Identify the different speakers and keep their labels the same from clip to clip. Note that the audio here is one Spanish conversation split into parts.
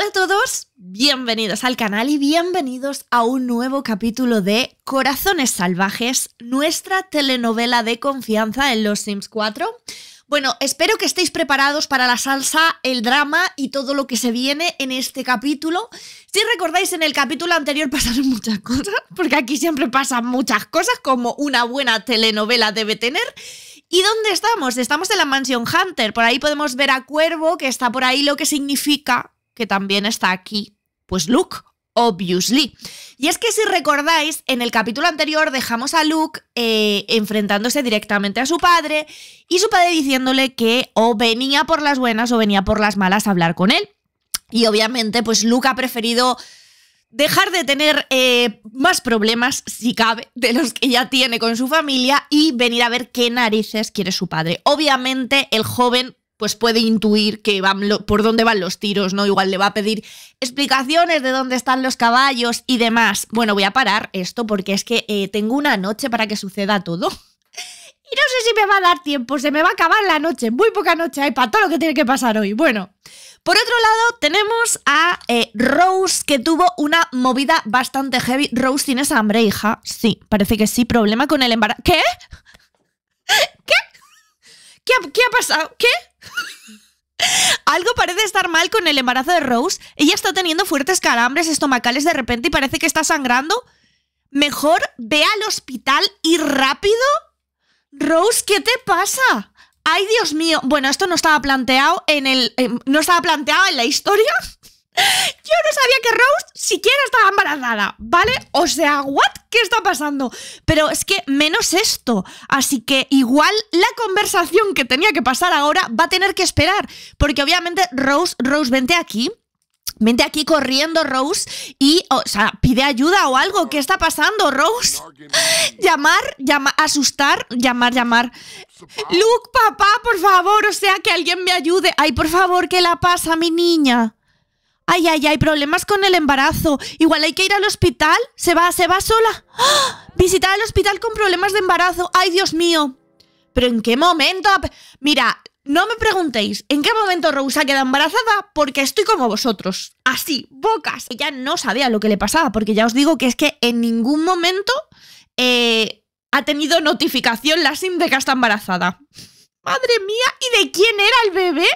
Speaker 1: Hola a todos, bienvenidos al canal y bienvenidos a un nuevo capítulo de Corazones Salvajes, nuestra telenovela de confianza en Los Sims 4. Bueno, espero que estéis preparados para la salsa, el drama y todo lo que se viene en este capítulo. Si recordáis, en el capítulo anterior pasaron muchas cosas, porque aquí siempre pasan muchas cosas, como una buena telenovela debe tener. ¿Y dónde estamos? Estamos en la mansión Hunter. Por ahí podemos ver a Cuervo, que está por ahí, lo que significa que también está aquí, pues Luke, obviously. Y es que si recordáis, en el capítulo anterior dejamos a Luke eh, enfrentándose directamente a su padre y su padre diciéndole que o venía por las buenas o venía por las malas a hablar con él. Y obviamente, pues Luke ha preferido dejar de tener eh, más problemas, si cabe, de los que ya tiene con su familia y venir a ver qué narices quiere su padre. Obviamente el joven pues puede intuir que van por dónde van los tiros, ¿no? Igual le va a pedir explicaciones de dónde están los caballos y demás. Bueno, voy a parar esto porque es que eh, tengo una noche para que suceda todo. Y no sé si me va a dar tiempo, se me va a acabar la noche, muy poca noche hay para todo lo que tiene que pasar hoy. Bueno, por otro lado tenemos a eh, Rose que tuvo una movida bastante heavy. Rose, ¿tienes hambre, hija? Sí, parece que sí, problema con el embarazo. ¿Qué? ¿Qué? ¿Qué ha pasado? ¿Qué? Algo parece estar mal con el embarazo de Rose. Ella está teniendo fuertes calambres estomacales de repente y parece que está sangrando. Mejor ve al hospital y rápido. Rose, ¿qué te pasa? Ay, Dios mío. Bueno, esto no estaba planteado en el. Em, no estaba planteado en la historia. Yo no sabía que Rose siquiera estaba embarazada, ¿vale? O sea, ¿what? ¿Qué está pasando? Pero es que menos esto. Así que igual la conversación que tenía que pasar ahora va a tener que esperar. Porque obviamente Rose, Rose, vente aquí. Vente aquí corriendo, Rose, y, o sea, pide ayuda o algo. ¿Qué está pasando, Rose? Llamar, llamar, asustar, llamar, llamar. Luke, papá, por favor, o sea, que alguien me ayude. Ay, por favor, ¿qué la pasa, mi niña? Ay, ay, ay, problemas con el embarazo. Igual hay que ir al hospital. Se va, se va sola. ¡Ah! Visitar al hospital con problemas de embarazo. Ay, Dios mío. Pero ¿en qué momento? Mira, no me preguntéis en qué momento Rosa queda embarazada porque estoy como vosotros. Así, bocas. Ella no sabía lo que le pasaba porque ya os digo que es que en ningún momento eh, ha tenido notificación la SIM de que está embarazada. Madre mía, ¿y de quién era el bebé?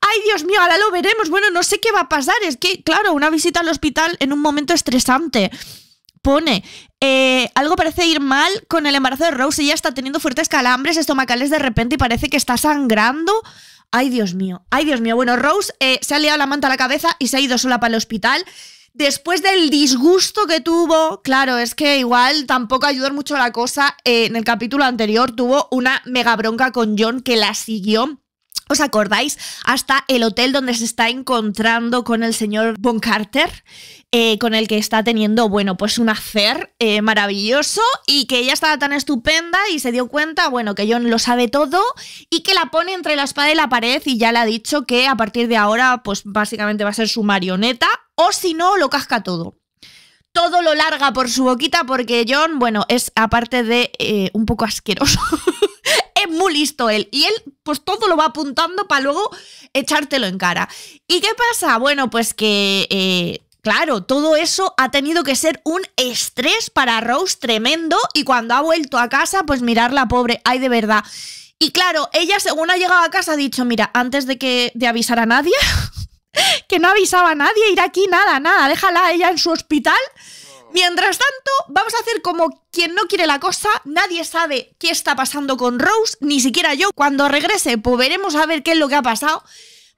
Speaker 1: Ay, Dios mío, ahora lo veremos. Bueno, no sé qué va a pasar. Es que, claro, una visita al hospital en un momento estresante. Pone, eh, algo parece ir mal con el embarazo de Rose. Ella está teniendo fuertes calambres estomacales de repente y parece que está sangrando. Ay, Dios mío, ay, Dios mío. Bueno, Rose eh, se ha liado la manta a la cabeza y se ha ido sola para el hospital. Después del disgusto que tuvo, claro, es que igual tampoco ayudó mucho la cosa. Eh, en el capítulo anterior tuvo una mega bronca con John que la siguió ¿Os acordáis? Hasta el hotel donde se está encontrando con el señor Von Carter, eh, con el que está teniendo, bueno, pues un hacer eh, maravilloso y que ella estaba tan estupenda y se dio cuenta, bueno, que John lo sabe todo y que la pone entre la espada y la pared y ya le ha dicho que a partir de ahora, pues básicamente va a ser su marioneta o si no, lo casca todo todo lo larga por su boquita porque John, bueno, es aparte de eh, un poco asqueroso. es muy listo él y él pues todo lo va apuntando para luego echártelo en cara. ¿Y qué pasa? Bueno, pues que... Eh, claro, todo eso ha tenido que ser un estrés para Rose tremendo y cuando ha vuelto a casa, pues mirarla pobre, ay de verdad. Y claro, ella según ha llegado a casa ha dicho, mira, antes de que de avisar a nadie, que no avisaba a nadie, ir aquí, nada, nada, déjala ella en su hospital Mientras tanto, vamos a hacer como quien no quiere la cosa. Nadie sabe qué está pasando con Rose, ni siquiera yo. Cuando regrese, pues veremos a ver qué es lo que ha pasado.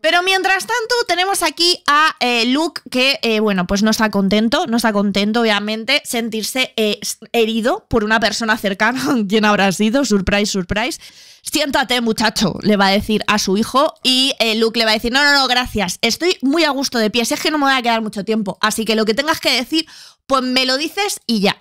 Speaker 1: Pero mientras tanto, tenemos aquí a eh, Luke, que, eh, bueno, pues no está contento, no está contento, obviamente, sentirse eh, herido por una persona cercana, ¿Quién habrá sido, surprise, surprise. Siéntate, muchacho, le va a decir a su hijo, y Luke le va a decir, no, no, no, gracias, estoy muy a gusto de pie, si es que no me voy a quedar mucho tiempo, así que lo que tengas que decir, pues me lo dices y ya.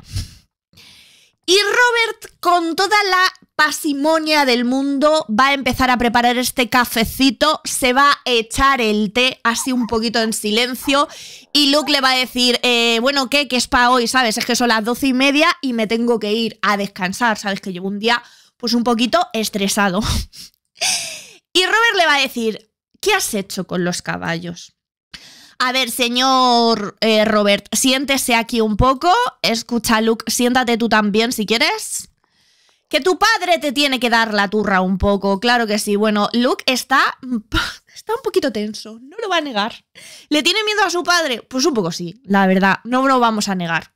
Speaker 1: Y Robert, con toda la pasimonia del mundo, va a empezar a preparar este cafecito, se va a echar el té así un poquito en silencio y Luke le va a decir, eh, bueno, ¿qué? ¿Qué es para hoy? ¿Sabes? Es que son las doce y media y me tengo que ir a descansar, ¿sabes? Que llevo un día pues un poquito estresado. y Robert le va a decir, ¿qué has hecho con los caballos? A ver, señor eh, Robert, siéntese aquí un poco. Escucha, Luke, siéntate tú también si quieres. Que tu padre te tiene que dar la turra un poco, claro que sí. Bueno, Luke está, está un poquito tenso, no lo va a negar. ¿Le tiene miedo a su padre? Pues un poco sí, la verdad, no lo vamos a negar.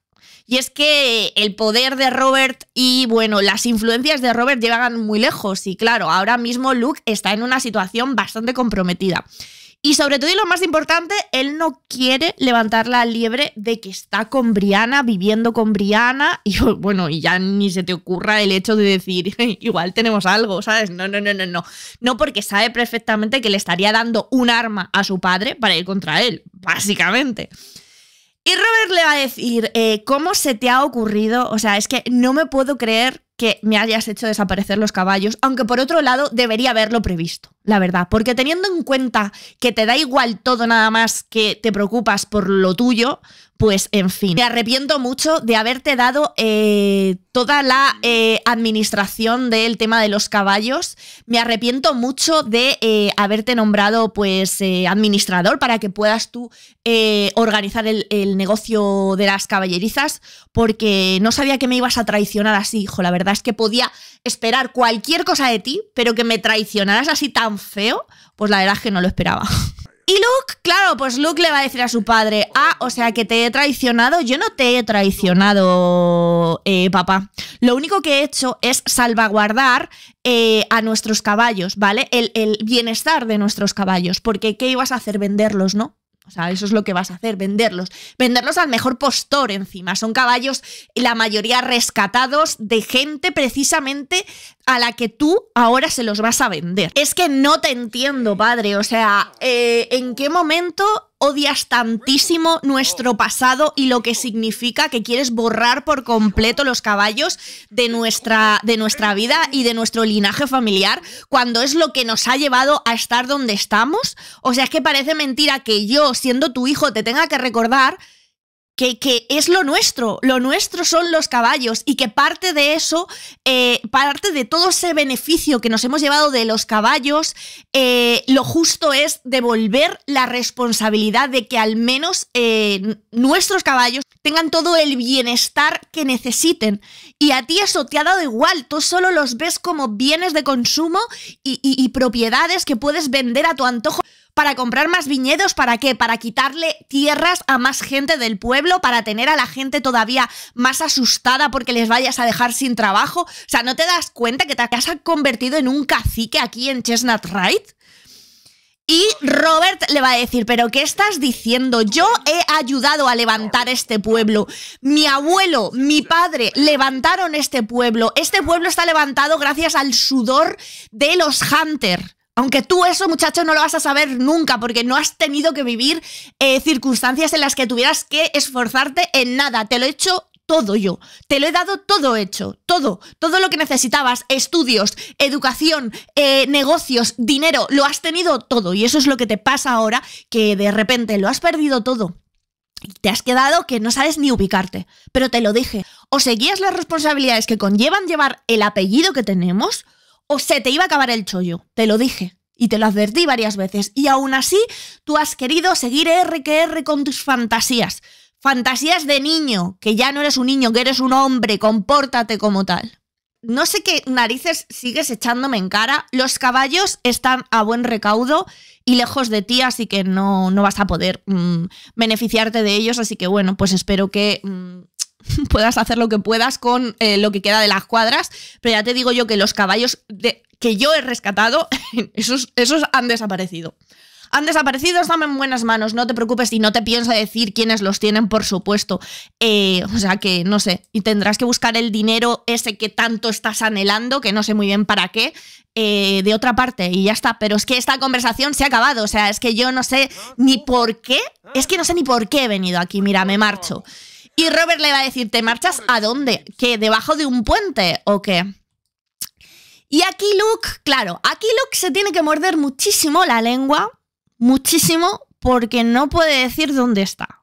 Speaker 1: Y es que el poder de Robert y, bueno, las influencias de Robert llegan muy lejos. Y claro, ahora mismo Luke está en una situación bastante comprometida. Y sobre todo, y lo más importante, él no quiere levantar la liebre de que está con Briana, viviendo con Briana, y bueno, y ya ni se te ocurra el hecho de decir, igual tenemos algo, ¿sabes? No, no, no, no, no. No porque sabe perfectamente que le estaría dando un arma a su padre para ir contra él, básicamente. Y Robert le va a decir, eh, ¿cómo se te ha ocurrido? O sea, es que no me puedo creer me hayas hecho desaparecer los caballos, aunque por otro lado debería haberlo previsto, la verdad, porque teniendo en cuenta que te da igual todo nada más que te preocupas por lo tuyo, pues en fin, me arrepiento mucho de haberte dado eh, toda la eh, administración del tema de los caballos, me arrepiento mucho de eh, haberte nombrado pues administrador para que puedas tú organizar el, el negocio de las caballerizas, porque no sabía que me ibas a traicionar así, hijo, la verdad es que podía esperar cualquier cosa de ti, pero que me traicionaras así tan feo, pues la verdad es que no lo esperaba. Y Luke, claro, pues Luke le va a decir a su padre, ah, o sea que te he traicionado, yo no te he traicionado, eh, papá. Lo único que he hecho es salvaguardar eh, a nuestros caballos, ¿vale? el, bienestar de nuestros caballos, porque ¿qué ibas a hacer? Venderlos, ¿no? O sea, eso es lo que vas a hacer, venderlos. Venderlos al mejor postor encima. Son caballos, la mayoría rescatados de gente precisamente a la que tú ahora se los vas a vender. Es que no te entiendo, padre. O sea, eh, ¿en qué momento odias tantísimo nuestro pasado y lo que significa que quieres borrar por completo los caballos de nuestra, de nuestra vida y de nuestro linaje familiar cuando es lo que nos ha llevado a estar donde estamos? O sea, es que parece mentira que yo, siendo tu hijo, te tenga que recordar que, es lo nuestro, lo nuestro son los caballos y que parte de eso, eh, parte de todo ese beneficio que nos hemos llevado de los caballos, eh, lo justo es devolver la responsabilidad de que al menos eh, nuestros caballos tengan todo el bienestar que necesiten. Y a ti eso te ha dado igual, tú solo los ves como bienes de consumo y propiedades que puedes vender a tu antojo para comprar más viñedos, ¿para qué? Para quitarle tierras a más gente del pueblo, para tener a la gente todavía más asustada porque les vayas a dejar sin trabajo. O sea, ¿no te das cuenta que te has convertido en un cacique aquí en Chestnut Ride? Y Robert le va a decir, pero ¿qué estás diciendo? Yo he ayudado a levantar este pueblo. Mi abuelo, mi padre levantaron este pueblo. Este pueblo está levantado gracias al sudor de los Hunter. Aunque tú eso, muchacho, no lo vas a saber nunca porque no has tenido que vivir eh, circunstancias en las que tuvieras que esforzarte en nada. Te lo he hecho todo yo. Te lo he dado todo hecho, todo, todo lo que necesitabas, estudios, educación, eh, negocios, dinero, lo has tenido todo. Y eso es lo que te pasa ahora, que de repente lo has perdido todo. Y te has quedado que no sabes ni ubicarte. Pero te lo dije, o seguías las responsabilidades que conllevan llevar el apellido que tenemos, o se te iba a acabar el chollo. Te lo dije y te lo advertí varias veces. Y aún así, tú has querido seguir R con tus fantasías. Fantasías de niño, que ya no eres un niño, que eres un hombre, compórtate como tal. No sé qué narices sigues echándome en cara. Los caballos están a buen recaudo y lejos de ti, así que no, no vas a poder mm, beneficiarte de ellos. Así que bueno, pues espero que mm, puedas hacer lo que puedas con eh, lo que queda de las cuadras, pero ya te digo yo que los caballos de, que yo he rescatado, esos, esos han desaparecido. Han desaparecido, están en buenas manos, no te preocupes y no te pienso decir quiénes los tienen, por supuesto. Eh, o sea que, no sé, y tendrás que buscar el dinero ese que tanto estás anhelando, que no sé muy bien para qué, eh, de otra parte y ya está. Pero es que esta conversación se ha acabado, o sea, es que yo no sé ni por qué, es que no sé ni por qué he venido aquí, mira, me marcho. Y Robert le va a decir, ¿te marchas a dónde? ¿Que debajo de un puente o qué? Y aquí Luke, claro, aquí Luke se tiene que morder muchísimo la lengua, muchísimo, porque no puede decir dónde está.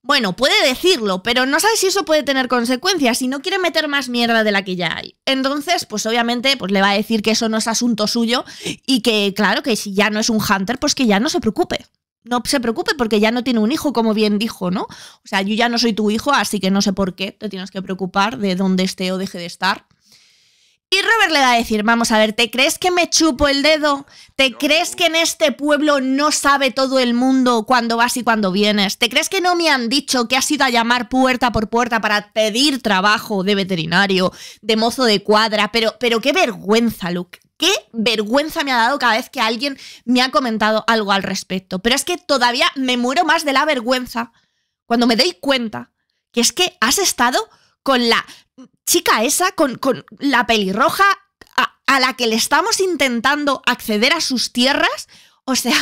Speaker 1: Bueno, puede decirlo, pero no sabe si eso puede tener consecuencias y no quiere meter más mierda de la que ya hay. Entonces, pues obviamente, pues le va a decir que eso no es asunto suyo y que, claro, que si ya no es un hunter, pues que ya no se preocupe no se preocupe porque ya no tiene un hijo, como bien dijo, ¿no? O sea, yo ya no soy tu hijo, así que no sé por qué te tienes que preocupar de dónde esté o deje de estar. Y Robert le va a decir, vamos a ver, ¿te crees que me chupo el dedo? ¿Te crees que en este pueblo no sabe todo el mundo cuándo vas y cuándo vienes? ¿Te crees que no me han dicho que has ido a llamar puerta por puerta para pedir trabajo de veterinario, de mozo de cuadra? Pero, pero qué vergüenza, Luke, qué vergüenza me ha dado cada vez que alguien me ha comentado algo al respecto. Pero es que todavía me muero más de la vergüenza cuando me doy cuenta que es que has estado con la chica esa, con, la pelirroja a la que le estamos intentando acceder a sus tierras. O sea,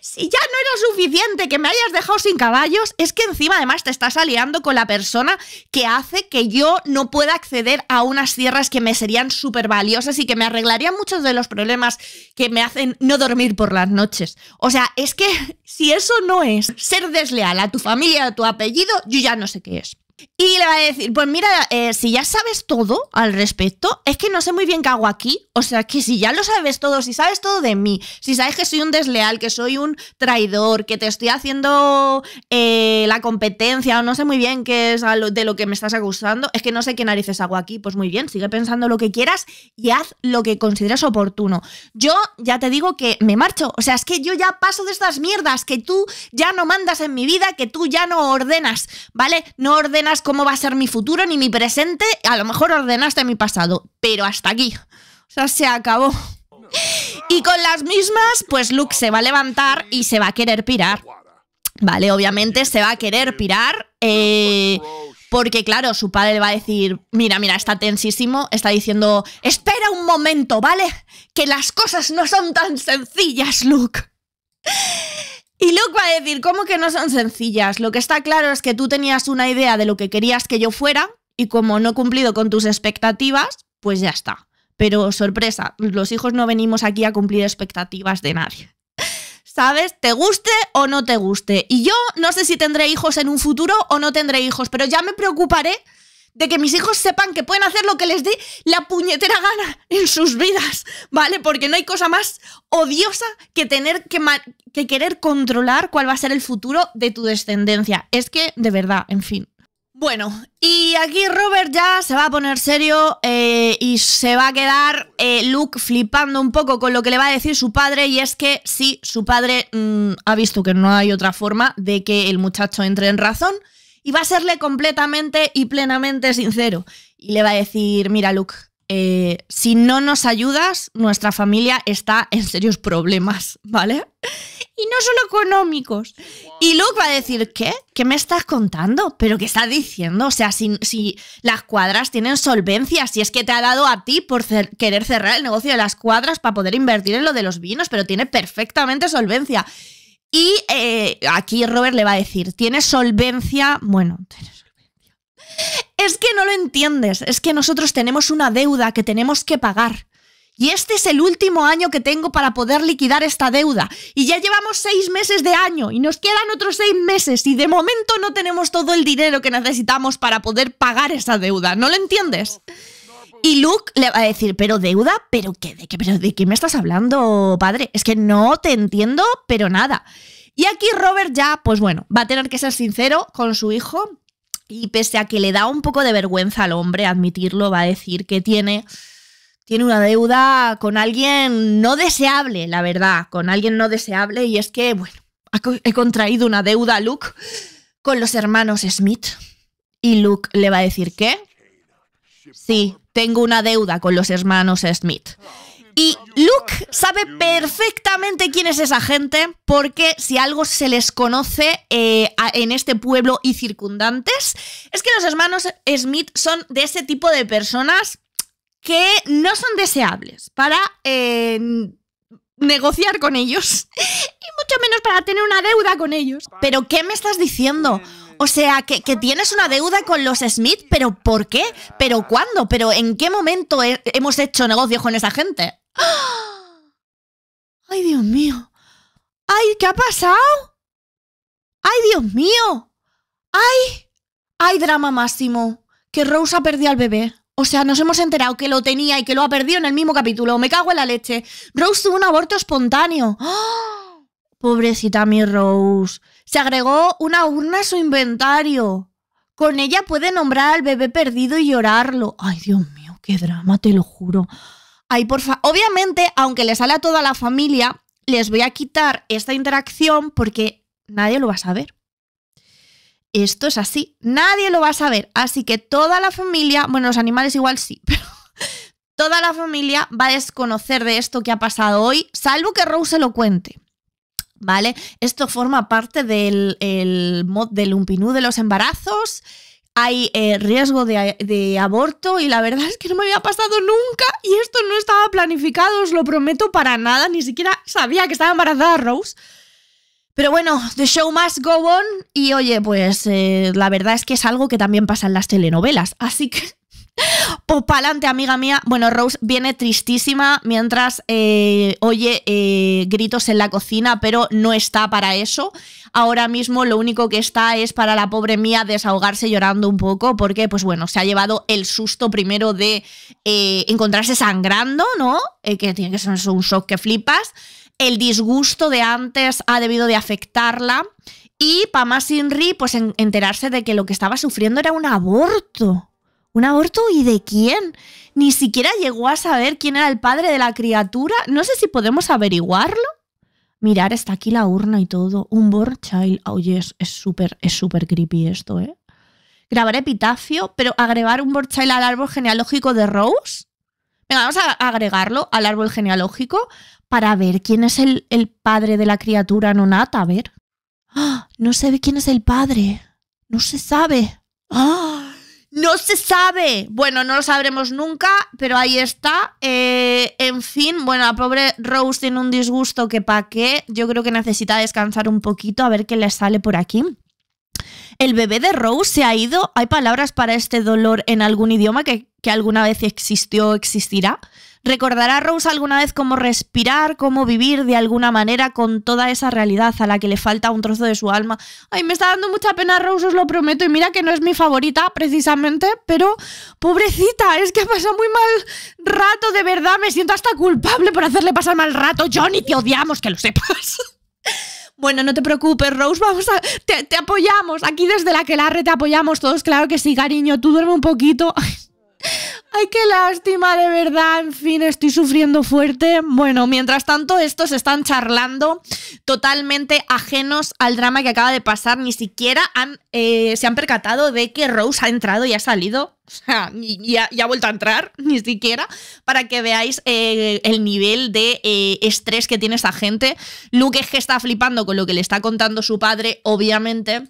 Speaker 1: si ya no era suficiente que me hayas dejado sin caballos, es que encima además te estás aliando con la persona que hace que yo no pueda acceder a unas tierras que me serían súper valiosas y que me arreglarían muchos de los problemas que me hacen no dormir por las noches. O sea, es que si eso no es ser desleal a tu familia, a tu apellido, yo ya no sé qué es. Y le va a decir, pues mira, eh, si ya sabes todo al respecto, es que no sé muy bien qué hago aquí. O sea, que si ya lo sabes todo, si sabes todo de mí, si sabes que soy un desleal, que soy un traidor, que te estoy haciendo eh, la competencia o no sé muy bien qué es de lo que me estás acusando, es que no sé qué narices hago aquí. Pues muy bien, sigue pensando lo que quieras y haz lo que consideras oportuno. Yo ya te digo que me marcho. O sea, es que yo ya paso de estas mierdas, que tú ya no mandas en mi vida, que tú ya no ordenas, ¿vale? No ordenas cómo va a ser mi futuro ni mi presente, a lo mejor ordenaste mi pasado, pero hasta aquí. O sea, se acabó. Y con las mismas, pues Luke se va a levantar y se va a querer pirar. Vale, obviamente se va a querer pirar. Eh, porque claro, su padre le va a decir, mira, mira, está tensísimo, está diciendo, espera un momento, ¿vale? Que las cosas no son tan sencillas, Luke. Y Luke va a decir, ¿cómo que no son sencillas? Lo que está claro es que tú tenías una idea de lo que querías que yo fuera y como no he cumplido con tus expectativas, pues ya está. Pero sorpresa, los hijos no venimos aquí a cumplir expectativas de nadie. ¿Sabes? Te guste o no te guste. Y yo no sé si tendré hijos en un futuro o no tendré hijos, pero ya me preocuparé de que mis hijos sepan que pueden hacer lo que les dé la puñetera gana en sus vidas, ¿vale? Porque no hay cosa más odiosa que tener que, que querer controlar cuál va a ser el futuro de tu descendencia. Es que, de verdad, en fin. Bueno, y aquí Robert ya se va a poner serio eh, y se va a quedar eh, Luke flipando un poco con lo que le va a decir su padre y es que sí, su padre mm, ha visto que no hay otra forma de que el muchacho entre en razón y va a serle completamente y plenamente sincero. Y le va a decir, mira Luke, eh, si no nos ayudas, nuestra familia está en serios problemas, ¿vale? Y no solo económicos. Y Luke va a decir, ¿qué? ¿Qué me estás contando? ¿Pero qué estás diciendo? O sea, si, si las cuadras tienen solvencia, si es que te ha dado a ti por querer cerrar el negocio de las cuadras para poder invertir en lo de los vinos, pero tiene perfectamente solvencia. Y eh, aquí Robert le va a decir, tienes solvencia, bueno, solvencia. Es que no lo entiendes, es que nosotros tenemos una deuda que tenemos que pagar. Y este es el último año que tengo para poder liquidar esta deuda. Y ya llevamos seis meses de año y nos quedan otros seis meses y de momento no tenemos todo el dinero que necesitamos para poder pagar esa deuda. ¿No lo entiendes? Y Luke le va a decir, pero deuda, pero qué, de qué, pero de qué me estás hablando, padre. Es que no te entiendo, pero nada. Y aquí Robert ya, pues bueno, va a tener que ser sincero con su hijo y pese a que le da un poco de vergüenza al hombre admitirlo, va a decir que tiene tiene una deuda con alguien no deseable, la verdad, con alguien no deseable y es que bueno, he contraído una deuda Luke con los hermanos Smith y Luke le va a decir que Sí, tengo una deuda con los hermanos Smith. Y Luke sabe perfectamente quién es esa gente, porque si algo se les conoce eh, en este pueblo y circundantes, es que los hermanos Smith son de ese tipo de personas que no son deseables para eh, negociar con ellos y mucho menos para tener una deuda con ellos. Pero ¿qué me estás diciendo? O sea, que, que, tienes una deuda con los Smith, pero ¿por qué? ¿Pero cuándo? ¿Pero en qué momento hemos hecho negocios con esa gente? ¡Ah! ¡Ay, Dios mío! ¡Ay, qué ha pasado! ¡Ay, Dios mío! ¡Ay! ¡Ay, drama máximo! Que Rose ha perdido al bebé. O sea, nos hemos enterado que lo tenía y que lo ha perdido en el mismo capítulo. Me cago en la leche. Rose tuvo un aborto espontáneo. ¡Ah! Pobrecita mi Rose. Se agregó una urna a su inventario. Con ella puede nombrar al bebé perdido y llorarlo. Ay, Dios mío, qué drama, te lo juro. Ay, porfa. Obviamente, aunque le sale a toda la familia, les voy a quitar esta interacción porque nadie lo va a saber. Esto es así. Nadie lo va a saber. Así que toda la familia, bueno, los animales igual sí, pero toda la familia va a desconocer de esto que ha pasado hoy, salvo que Rose lo cuente. ¿Vale? Esto forma parte del mod del Lumpinú de los embarazos hay eh, riesgo de, aborto y la verdad es que no me había pasado nunca y esto no estaba planificado, os lo prometo para nada, ni siquiera sabía que estaba embarazada Rose. Pero bueno, The Show Must Go On y oye, pues eh, la verdad es que es algo que también pasa en las telenovelas, así que pues pa'lante, amiga mía. Bueno, Rose viene tristísima mientras eh, oye eh, gritos en la cocina, pero no está para eso. Ahora mismo lo único que está es para la pobre mía desahogarse llorando un poco, porque, pues bueno, se ha llevado el susto primero de eh, encontrarse sangrando, ¿no? que tiene que ser un shock que flipas. El disgusto de antes ha debido de afectarla. Y para más Inri, pues enterarse de que lo que estaba sufriendo era un aborto. ¿Un aborto y de quién? Ni siquiera llegó a saber quién era el padre de la criatura. No sé si podemos averiguarlo. Mirar, está aquí la urna y todo. Un born child. Ah, oye, es súper, es súper creepy esto, ¿eh? Grabar epitafio, pero agregar un born al árbol genealógico de Rose. Venga, vamos a agregarlo al árbol genealógico para ver quién es el, padre de la criatura nonata. A ver. ¡Ah! No se ve quién es el padre. No se sabe. ¡Ah! No se sabe. Bueno, no lo sabremos nunca, pero ahí está. Eh, en fin, bueno, la pobre Rose tiene un disgusto que pa' qué. Yo creo que necesita descansar un poquito a ver qué le sale por aquí. El bebé de Rose se ha ido. ¿Hay palabras para este dolor en algún idioma que, que alguna vez existió o existirá? ¿Recordará Rose alguna vez cómo respirar, cómo vivir de alguna manera con toda esa realidad a la que le falta un trozo de su alma? Ay, me está dando mucha pena Rose, os lo prometo, y mira que no es mi favorita precisamente, pero pobrecita, es que ha pasado muy mal rato, de verdad, me siento hasta culpable por hacerle pasar mal rato. Johnny, te odiamos, que lo sepas. Bueno, no te preocupes, Rose, vamos a. Te, apoyamos. Aquí desde la que te apoyamos todos, claro que sí, cariño. Tú duerme un poquito. Ay, qué lástima, de verdad. En fin, estoy sufriendo fuerte. Bueno, mientras tanto, estos están charlando totalmente ajenos al drama que acaba de pasar. Ni siquiera eh, se han percatado de que Rose ha entrado y ha salido. O sea, y, ha, vuelto a entrar, ni siquiera, para que veáis eh, el nivel de eh, estrés que tiene esta gente. Luke que está flipando con lo que le está contando su padre, obviamente.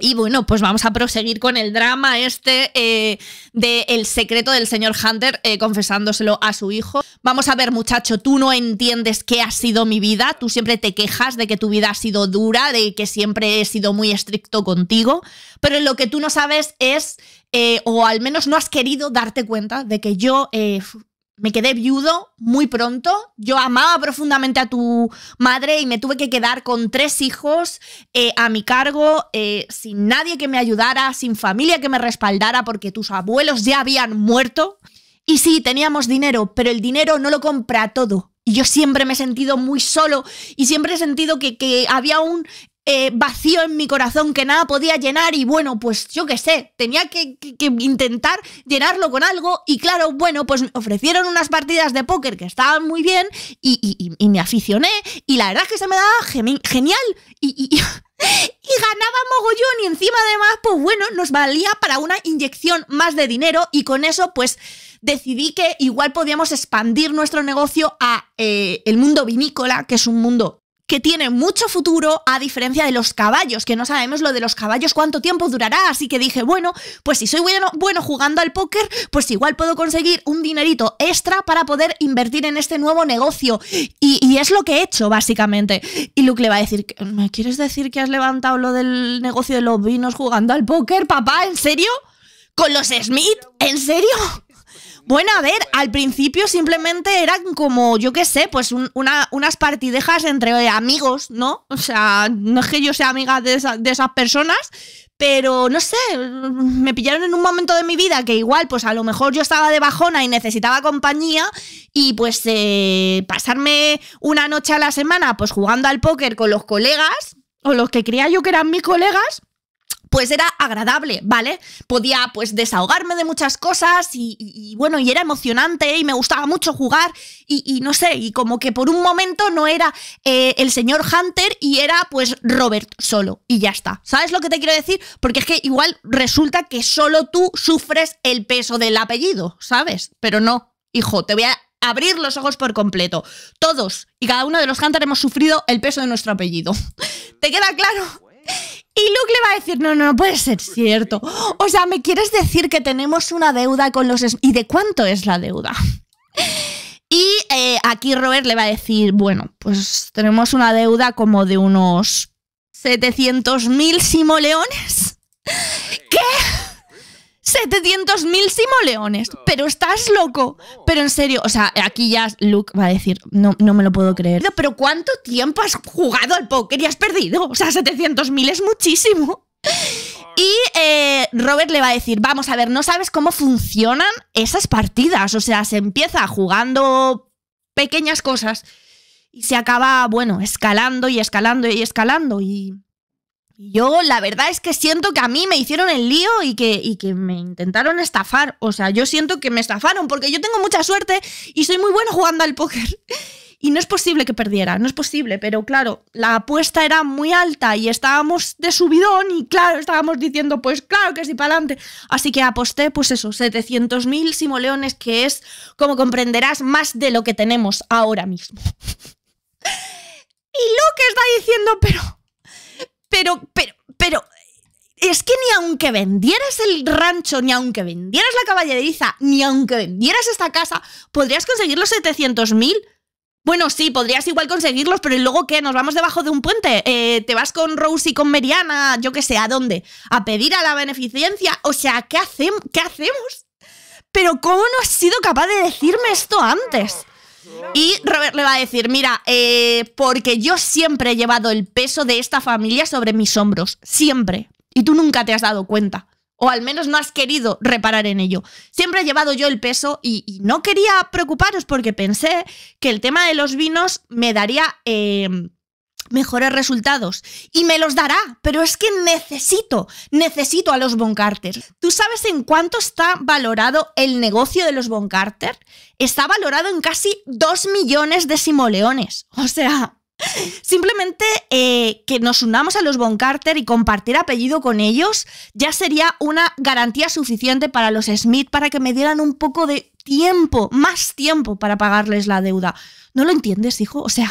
Speaker 1: Y bueno, pues vamos a proseguir con el drama este del eh, de el secreto del señor Hunter eh, confesándoselo a su hijo. Vamos a ver, muchacho, tú no entiendes qué ha sido mi vida. Tú siempre te quejas de que tu vida ha sido dura, de que siempre he sido muy estricto contigo. Pero lo que tú no sabes es, eh, o al menos no has querido darte cuenta de que yo me quedé viudo muy pronto. Yo amaba profundamente a tu madre y me tuve que quedar con tres hijos eh, a mi cargo, eh, sin nadie que me ayudara, sin familia que me respaldara, porque tus abuelos ya habían muerto. Y sí, teníamos dinero, pero el dinero no lo compra todo. Y yo siempre me he sentido muy solo y siempre he sentido que, que había un eh, vacío en mi corazón que nada podía llenar y bueno, pues yo qué sé, tenía que, intentar llenarlo con algo y claro, bueno, pues me ofrecieron unas partidas de póker que estaban muy bien y, me aficioné y la verdad es que se me daba genial y, ganaba mogollón y encima además, pues bueno, nos valía para una inyección más de dinero y con eso pues decidí que igual podíamos expandir nuestro negocio a eh, el mundo vinícola, que es un mundo que tiene mucho futuro, a diferencia de los caballos, que no sabemos lo de los caballos cuánto tiempo durará. Así que dije, bueno, pues si soy bueno, bueno jugando al póker, pues igual puedo conseguir un dinerito extra para poder invertir en este nuevo negocio. Y, y es lo que he hecho, básicamente. Y Luke le va a decir, ¿me quieres decir que has levantado lo del negocio de los vinos jugando al póker, papá? ¿En serio? ¿Con los Smith? ¿En serio? Bueno, a ver, al principio simplemente eran como, yo qué sé, pues unas partidejas entre amigos, ¿no? O sea, no es que yo sea amiga de, esas personas, pero no sé, me pillaron en un momento de mi vida que igual, pues a lo mejor yo estaba de bajona y necesitaba compañía y pues eh, pasarme una noche a la semana pues jugando al póker con los colegas o los que creía yo que eran mis colegas pues era agradable, ¿vale? Podía pues desahogarme de muchas cosas y, bueno, y era emocionante y me gustaba mucho jugar y, no sé, y como que por un momento no era eh, el señor Hunter y era pues Robert solo y ya está. ¿Sabes lo que te quiero decir? Porque es que igual resulta que solo tú sufres el peso del apellido, ¿sabes? Pero no, hijo, te voy a abrir los ojos por completo. Todos y cada uno de los Hunter hemos sufrido el peso de nuestro apellido. ¿Te queda claro? Y Luke le va a decir, no, no, no puede ser cierto. O sea, ¿me quieres decir que tenemos una deuda con los... ¿Y de cuánto es la deuda? Y eh, aquí Robert le va a decir, bueno, pues tenemos una deuda como de unos 700.000 simoleones. ¿Qué? 700.000 simoleones. Pero estás loco. Pero en serio, o sea, aquí ya Luke va a decir, no, no me lo puedo creer. Pero ¿cuánto tiempo has jugado al póker y has perdido? O sea, 700.000 es muchísimo. Y eh, Robert le va a decir, vamos a ver, no sabes cómo funcionan esas partidas. O sea, se empieza jugando pequeñas cosas y se acaba, bueno, escalando y escalando y escalando y yo la verdad es que siento que a mí me hicieron el lío y que, y que me intentaron estafar. O sea, yo siento que me estafaron porque yo tengo mucha suerte y soy muy buena jugando al póker. Y no es posible que perdiera, no es posible, pero claro, la apuesta era muy alta y estábamos de subidón y claro, estábamos diciendo, pues claro que sí, para adelante. Así que aposté, pues eso, 700.000 simoleones, que es, como comprenderás, más de lo que tenemos ahora mismo. y lo que está diciendo, pero pero, pero, pero, es que ni aunque vendieras el rancho, ni aunque vendieras la caballeriza, ni aunque vendieras esta casa, podrías conseguir los 700.000. Bueno, sí, podrías igual conseguirlos, pero ¿y luego qué? ¿Nos vamos debajo de un puente? Eh, ¿Te vas con Rose y con Meriana? Yo qué sé, ¿a dónde? ¿A pedir a la beneficencia? O sea, ¿qué, hacemos? ¿qué hacemos? Pero ¿cómo no has sido capaz de decirme esto antes? Y Robert le va a decir, mira, eh, porque yo siempre he llevado el peso de esta familia sobre mis hombros, siempre. Y tú nunca te has dado cuenta. O al menos no has querido reparar en ello. Siempre he llevado yo el peso y, no quería preocuparos porque pensé que el tema de los vinos me daría... Eh, mejores resultados. Y me los dará, pero es que necesito, necesito a los Boncarter. ¿Tú sabes en cuánto está valorado el negocio de los Boncarter? Está valorado en casi 2 millones de simoleones. O sea, Simplemente eh, que nos unamos a los Boncarter Carter y compartir apellido con ellos ya sería una garantía suficiente para los Smith para que me dieran un poco de tiempo, más tiempo para pagarles la deuda. ¿No lo entiendes, hijo? O sea,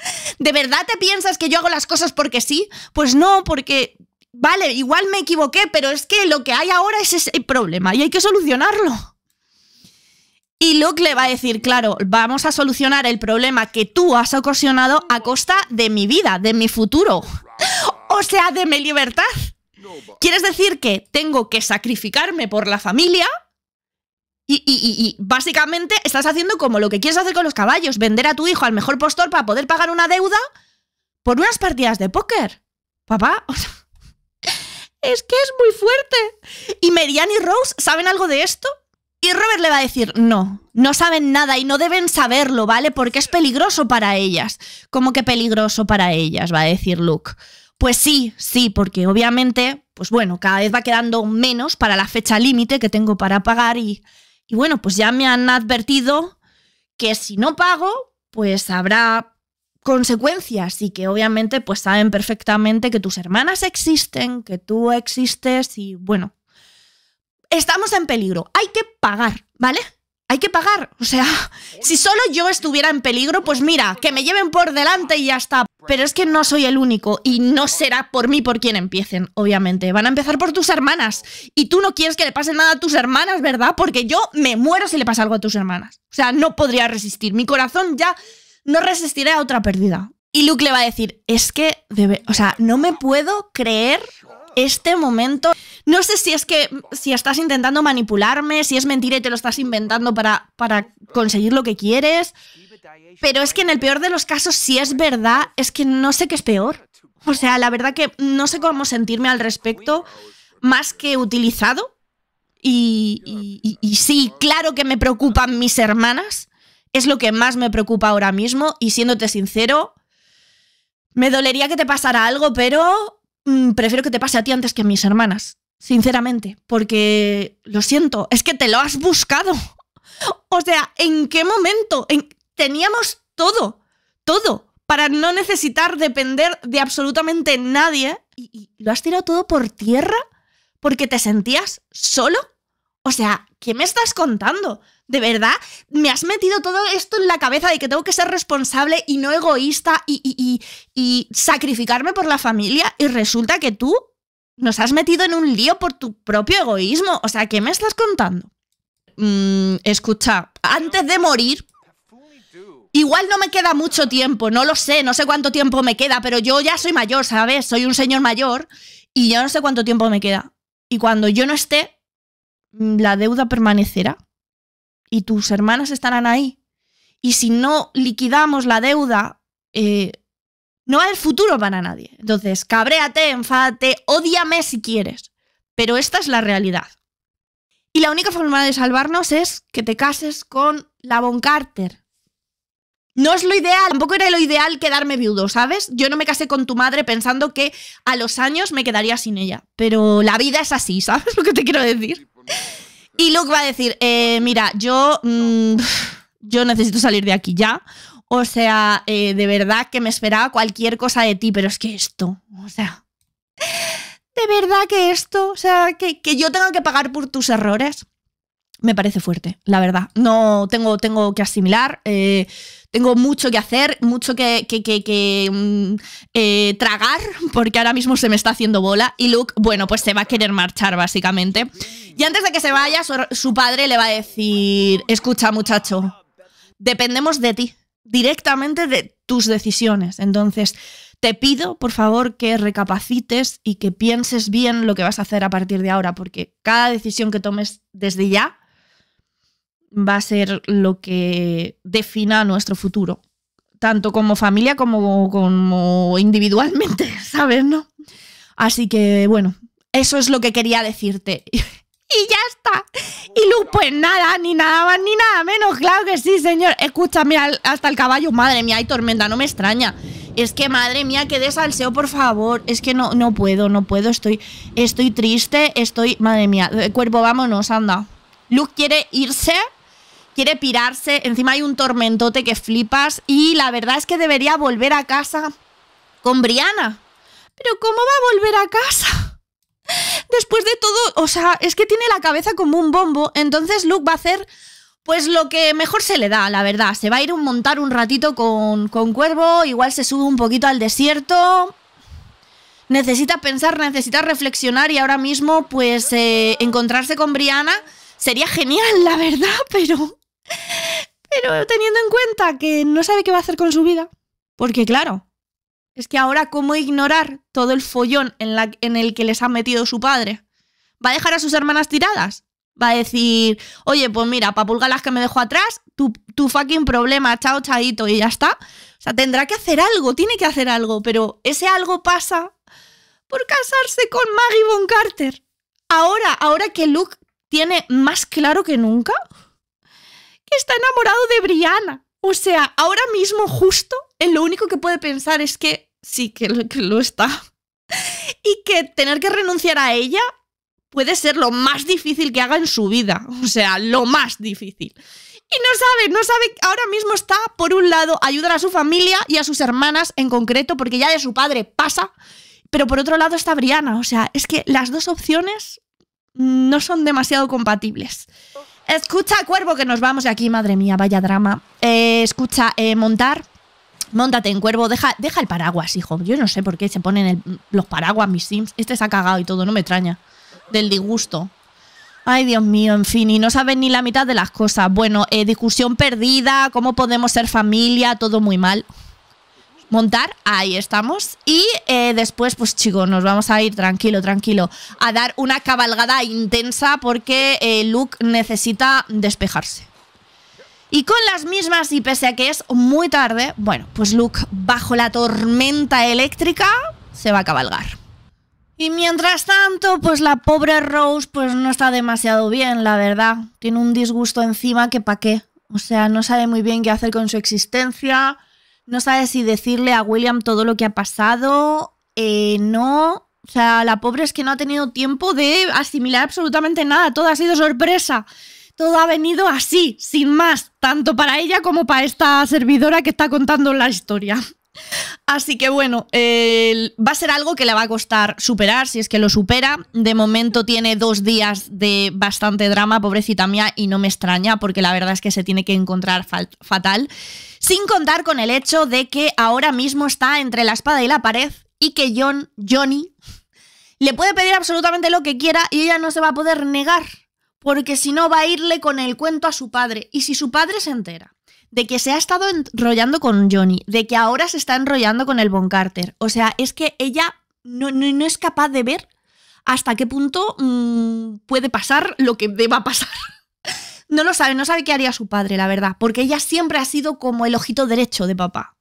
Speaker 1: ¿De verdad te piensas que yo hago las cosas porque sí? Pues no, porque vale, igual me equivoqué, pero es que lo que hay ahora es ese problema y hay que solucionarlo. Y Luke le va a decir, claro, vamos a solucionar el problema que tú has ocasionado a costa de mi vida, de mi futuro, o sea, de mi libertad. ¿Quieres decir que tengo que sacrificarme por la familia? Y, básicamente estás haciendo como lo que quieres hacer con los caballos, vender a tu hijo al mejor postor para poder pagar una deuda por unas partidas de póker. Papá, es que es muy fuerte. ¿Y Merian y Rose saben algo de esto? Y Robert le va a decir, no, no saben nada y no deben saberlo, ¿vale? Porque es peligroso para ellas. ¿Cómo que peligroso para ellas? Va a decir Luke. Pues sí, sí, porque obviamente, pues bueno, cada vez va quedando menos para la fecha límite que tengo para pagar y y bueno, pues ya me han advertido que si no pago, pues habrá consecuencias y que obviamente pues saben perfectamente que tus hermanas existen, que tú existes y bueno, estamos en peligro, hay que pagar, ¿vale? hay que pagar. O sea, si solo yo estuviera en peligro, pues mira, que me lleven por delante y ya está. Pero es que no soy el único y no será por mí por quien empiecen, obviamente. Van a empezar por tus hermanas. Y tú no quieres que le pase nada a tus hermanas, ¿verdad? Porque yo me muero si le pasa algo a tus hermanas. O sea, no podría resistir. Mi corazón ya no resistirá a otra pérdida. Y Luke le va a decir, es que, debe, o sea, no me puedo creer este momento. No sé si es que si estás intentando manipularme, si es mentira y te lo estás inventando para, para conseguir lo que quieres. Pero es que en el peor de los casos, si es verdad, es que no sé qué es peor. O sea, la verdad que no sé cómo sentirme al respecto más que utilizado. Y, y, y, sí, claro que me preocupan mis hermanas. Es lo que más me preocupa ahora mismo. Y siéndote sincero, me dolería que te pasara algo, pero Mm, prefiero que te pase a ti antes que a mis hermanas, sinceramente, porque lo siento, es que te lo has buscado. O sea, ¿en qué momento? teníamos todo, todo, para no necesitar depender de absolutamente nadie. y lo has tirado todo por tierra? ¿Porque te sentías solo? O sea, ¿qué me estás contando? ¿De verdad? ¿Me has metido todo esto en la cabeza de que tengo que ser responsable y no egoísta y, sacrificarme por la familia? Y resulta que tú nos has metido en un lío por tu propio egoísmo. O sea, ¿qué me estás contando? Mm, escucha, antes de morir, Igual no me queda mucho tiempo, no lo sé, no sé cuánto tiempo me queda, pero yo ya soy mayor, ¿sabes? Soy un señor mayor y yo no sé cuánto tiempo me queda. Y cuando yo no esté, Mm, la deuda permanecerá y tus hermanas estarán ahí. Y si no liquidamos la deuda, eh, no hay futuro para nadie. Entonces, cabréate, enfádate, odiame si quieres. Pero esta es la realidad. Y la única forma de salvarnos es que te cases con la Von Carter. No es lo ideal, tampoco era lo ideal quedarme viudo, ¿sabes? Yo no me casé con tu madre pensando que a los años me quedaría sin ella. Pero la vida es así, ¿sabes lo que te quiero decir? Y Luke va a decir, eh, mira, yo, mm, yo necesito salir de aquí ya. O sea, eh, de verdad que me esperaba cualquier cosa de ti, pero es que esto, o sea, de verdad que esto, o sea, que, yo tenga que pagar por tus errores, me parece fuerte, la verdad. No tengo, tengo que asimilar. Eh, tengo mucho que hacer, mucho que, mm, eh, tragar, porque ahora mismo se me está haciendo bola. Y Luke, bueno, pues se va a querer marchar, básicamente. Y antes de que se vaya, su padre le va a decir, escucha muchacho, dependemos de ti, directamente de tus decisiones. Entonces... Te pido, por favor, que recapacites y que pienses bien lo que vas a hacer a partir de ahora, porque cada decisión que tomes desde ya va a ser lo que defina nuestro futuro, tanto como familia como, como individualmente, ¿sabes? ¿No? Así que bueno, eso es lo que quería decirte. y ya está. Y Luz, pues nada, ni nada más ni nada menos, claro que sí, señor. Escúchame hasta el caballo, madre mía, hay tormenta, no me extraña. Es que madre mía, que desalseo por favor. Es que no, no puedo, no puedo, estoy, estoy triste, estoy. Madre mía, eh, cuerpo, vámonos, anda. Luz quiere irse quiere pirarse. Encima hay un tormentote que flipas. Y la verdad es que debería volver a casa con Briana. Pero ¿cómo va a volver a casa? Después de todo, o sea, es que tiene la cabeza como un bombo. Entonces Luke va a hacer pues lo que mejor se le da, la verdad. Se va a ir a montar un ratito con, Cuervo, igual se sube un poquito al desierto. Necesita pensar, necesita reflexionar y ahora mismo pues eh, encontrarse con Brianna sería genial, la verdad, pero pero teniendo en cuenta que no sabe qué va a hacer con su vida, porque claro, es que ahora cómo ignorar todo el follón en, la, el que les ha metido su padre. ¿Va a dejar a sus hermanas tiradas? Va a decir, oye, pues mira, pa' que me dejó atrás, tu, tu fucking problema, chao, chaito, y ya está. O sea, tendrá que hacer algo, tiene que hacer algo, pero ese algo pasa por casarse con Maggie Von Carter. Ahora, ahora que Luke tiene más claro que nunca, está enamorado de Brianna. O sea, ahora mismo justo, en lo único que puede pensar es que sí, que lo, está. Y que tener que renunciar a ella puede ser lo más difícil que haga en su vida. O sea, lo más difícil. Y no sabe, no sabe, ahora mismo está, por un lado, ayudar a su familia y a sus hermanas en concreto, porque ya de su padre pasa, pero por otro lado está Briana, o sea, es que las dos opciones no son demasiado compatibles. Oh. Escucha, cuervo, que nos vamos de aquí. Madre mía, vaya drama. Eh, escucha, eh, montar. Móntate en cuervo, deja, el paraguas, hijo. Yo no sé por qué se ponen los paraguas mis sims. Este se ha cagado y todo, no me extraña. Del disgusto. Ay, Dios mío, en fin, y no saben ni la mitad de las cosas. Bueno, eh, discusión perdida, cómo podemos ser familia, todo muy mal montar, ahí estamos. Y eh, después, pues chicos, nos vamos a ir tranquilo, tranquilo, a dar una cabalgada intensa porque eh, Luke necesita despejarse. Y con las mismas, y pese a que es muy tarde, bueno, pues Luke, bajo la tormenta eléctrica, se va a cabalgar. Y mientras tanto, pues la pobre Rose pues no está demasiado bien, la verdad. Tiene un disgusto encima que pa' qué. O sea, no sabe muy bien qué hacer con su existencia. No sabe si decirle a William todo lo que ha pasado. Eh, no. O sea, la pobre es que no ha tenido tiempo de asimilar absolutamente nada. Todo ha sido sorpresa. Todo ha venido así, sin más, tanto para ella como para esta servidora que está contando la historia. Así que bueno, va a ser algo que le va a costar superar, si es que lo supera. De momento tiene dos días de bastante drama, pobrecita mía, y no me extraña, porque la verdad es que se tiene que encontrar fatal. Sin contar con el hecho de que ahora mismo está entre la espada y la pared y que John, Johnny, le puede pedir absolutamente lo que quiera y ella no se va a poder negar, porque si no va a irle con el cuento a su padre. Y si su padre se entera de que se ha estado enrollando con Johnny, de que ahora se está enrollando con el Bon Carter. O sea, es que ella no, es capaz de ver hasta qué punto mm, puede pasar lo que deba pasar. no lo sabe, no sabe qué haría su padre, la verdad, porque ella siempre ha sido como el ojito derecho de papá.